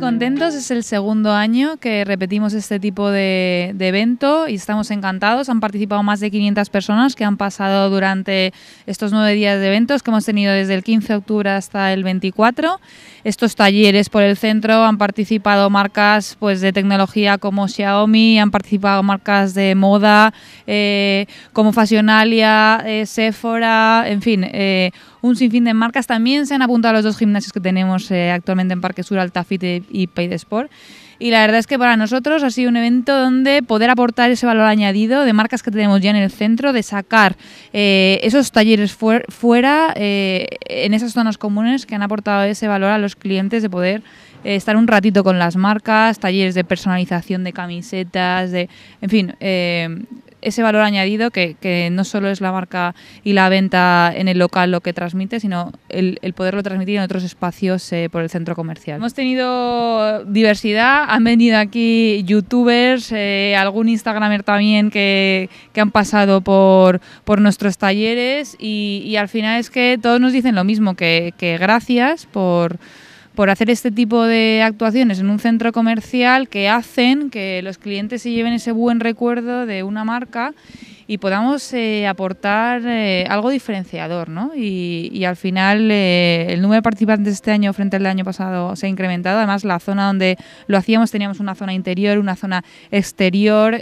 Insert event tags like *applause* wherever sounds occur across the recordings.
contentos, es el segundo año que repetimos este tipo de, evento y estamos encantados. Han participado más de 500 personas que han pasado durante estos nueve días de eventos que hemos tenido desde el 15 de octubre hasta el 24. Estos talleres por el centro han participado marcas pues, de tecnología como Xiaomi, han participado marcas de moda eh, como Fashionalia, eh, Sephora, en fin. Eh, un sinfín de marcas. También se han apuntado a los dos gimnasios que tenemos eh, actualmente en Parque Sur, Altafite y Paid Sport. Y la verdad es que para nosotros ha sido un evento donde poder aportar ese valor añadido de marcas que tenemos ya en el centro, de sacar eh, esos talleres fuera, eh, en esas zonas comunes que han aportado ese valor a los clientes de poder estar un ratito con las marcas, talleres de personalización de camisetas, de, en fin, ese valor añadido que, no solo es la marca y la venta en el local lo que transmite, sino el, el poderlo transmitir en otros espacios eh, por el centro comercial. Hemos tenido diversidad, han venido aquí youtubers, eh, algún instagramer también que, han pasado por, por nuestros talleres y, al final es que todos nos dicen lo mismo, que, que gracias por por hacer este tipo de actuaciones en un centro comercial que hacen que los clientes se lleven ese buen recuerdo de una marca y podamos eh, aportar eh, algo diferenciador, ¿no? Y, al final eh, el número de participantes este año frente al año pasado se ha incrementado. Además, la zona donde lo hacíamos teníamos una zona interior, una zona exterior,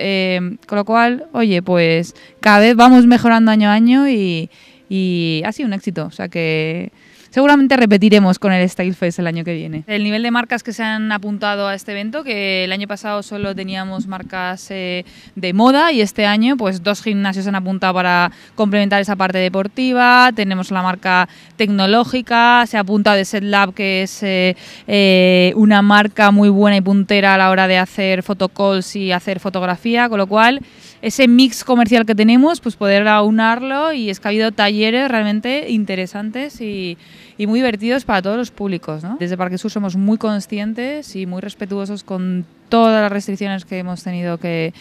con lo cual, oye, pues cada vez vamos mejorando año a año y, y ha sido un éxito. O sea que Seguramente repetiremos con el Style el año que viene. El nivel de marcas que se han apuntado a este evento, que el año pasado solo teníamos marcas eh, de moda y este año pues dos gimnasios han apuntado para complementar esa parte deportiva, tenemos la marca tecnológica, se ha apuntado de SetLab que es eh, eh, una marca muy buena y puntera a la hora de hacer fotocalls y hacer fotografía, con lo cual ese mix comercial que tenemos pues poder aunarlo y es que ha habido talleres realmente interesantes y y muy divertidos para todos los públicos. ¿no? Desde Parque Sur somos muy conscientes y muy respetuosos con todas las restricciones que hemos tenido que,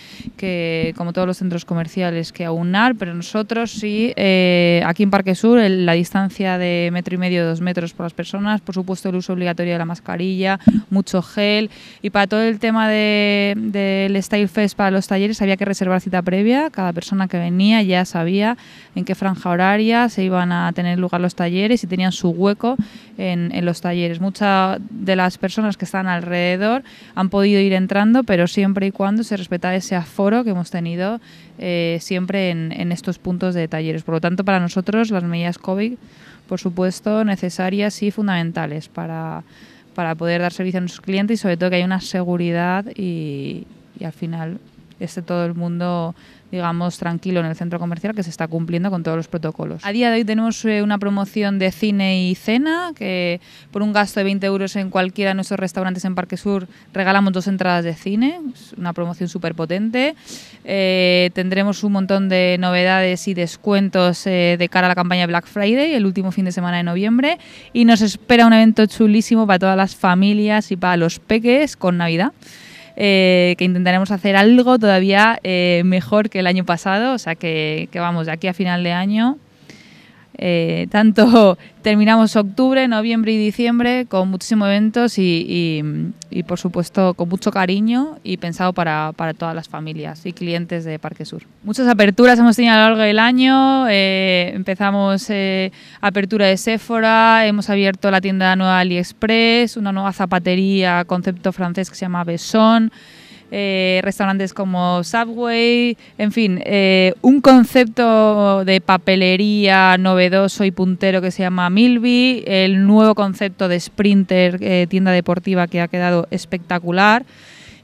como todos los centros comerciales, que aunar, pero nosotros sí, eh, aquí en Parque Sur, la distancia de metro y medio, dos metros por las personas, por supuesto el uso obligatorio de la mascarilla, mucho gel, y para todo el tema del de, Style Fest para los talleres había que reservar cita previa, cada persona que venía ya sabía en qué franja horaria se iban a tener lugar los talleres y tenían su hueco en, en los talleres. Muchas de las personas que están alrededor han podido ir entrando, pero siempre y cuando se respeta ese aforo que hemos tenido eh, siempre en, estos puntos de talleres. Por lo tanto, para nosotros las medidas COVID, por supuesto, necesarias y fundamentales para, poder dar servicio a nuestros clientes y sobre todo que hay una seguridad y al final esté todo el mundo, digamos, tranquilo en el centro comercial, que se está cumpliendo con todos los protocolos. A día de hoy tenemos eh, una promoción de cine y cena, que por un gasto de 20 euros en cualquiera de nuestros restaurantes en Parque Sur regalamos dos entradas de cine, una promoción súper potente. Eh, tendremos un montón de novedades y descuentos eh, de cara a la campaña Black Friday, el último fin de semana de noviembre, y nos espera un evento chulísimo para todas las familias y para los peques con Navidad. Eh, que intentaremos hacer algo todavía eh, mejor que el año pasado, o sea que, que vamos, de aquí a final de año eh, tanto *laughs* terminamos octubre, noviembre y diciembre con muchísimos eventos y, por supuesto con mucho cariño y pensado para, todas las familias y clientes de Parque Sur. Muchas aperturas hemos tenido a lo largo del año, eh, empezamos eh, apertura de Sephora, hemos abierto la tienda nueva AliExpress, una nueva zapatería concepto francés que se llama Besson. Eh, restaurantes como Subway, en fin, eh, un concepto de papelería novedoso y puntero que se llama Milby, el nuevo concepto de Sprinter, eh, tienda deportiva que ha quedado espectacular.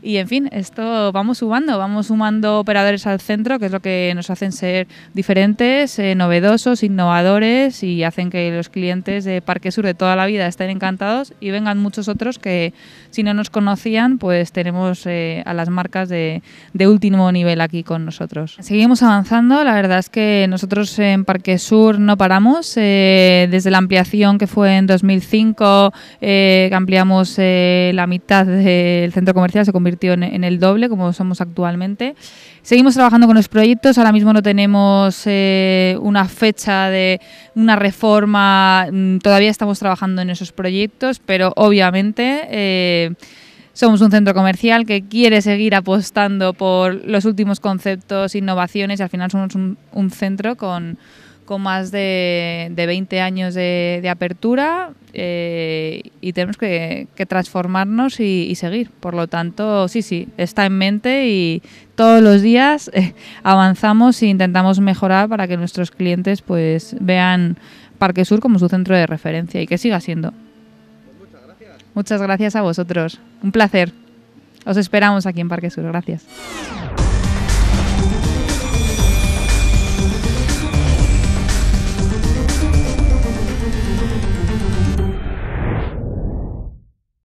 Y en fin, esto vamos sumando, vamos sumando operadores al centro, que es lo que nos hacen ser diferentes, eh, novedosos, innovadores y hacen que los clientes de Parque Sur de toda la vida estén encantados y vengan muchos otros que si no nos conocían, pues tenemos eh, a las marcas de, de último nivel aquí con nosotros. Seguimos avanzando, la verdad es que nosotros en Parque Sur no paramos, eh, desde la ampliación que fue en 2005, ampliamos la mitad del centro comercial, se convirtió en, el doble, como somos actualmente. Seguimos trabajando con los proyectos, ahora mismo no tenemos eh, una fecha de una reforma, mm, todavía estamos trabajando en esos proyectos, pero obviamente... Eh, somos un centro comercial que quiere seguir apostando por los últimos conceptos, innovaciones y al final somos un centro con, más de, 20 años de, apertura eh, y tenemos que, transformarnos y, seguir. Por lo tanto, sí, sí, está en mente y todos los días eh, avanzamos e intentamos mejorar para que nuestros clientes pues vean Parque Sur como su centro de referencia y que siga siendo. Muchas gracias a vosotros. Un placer. Os esperamos aquí en Parque Sur. Gracias.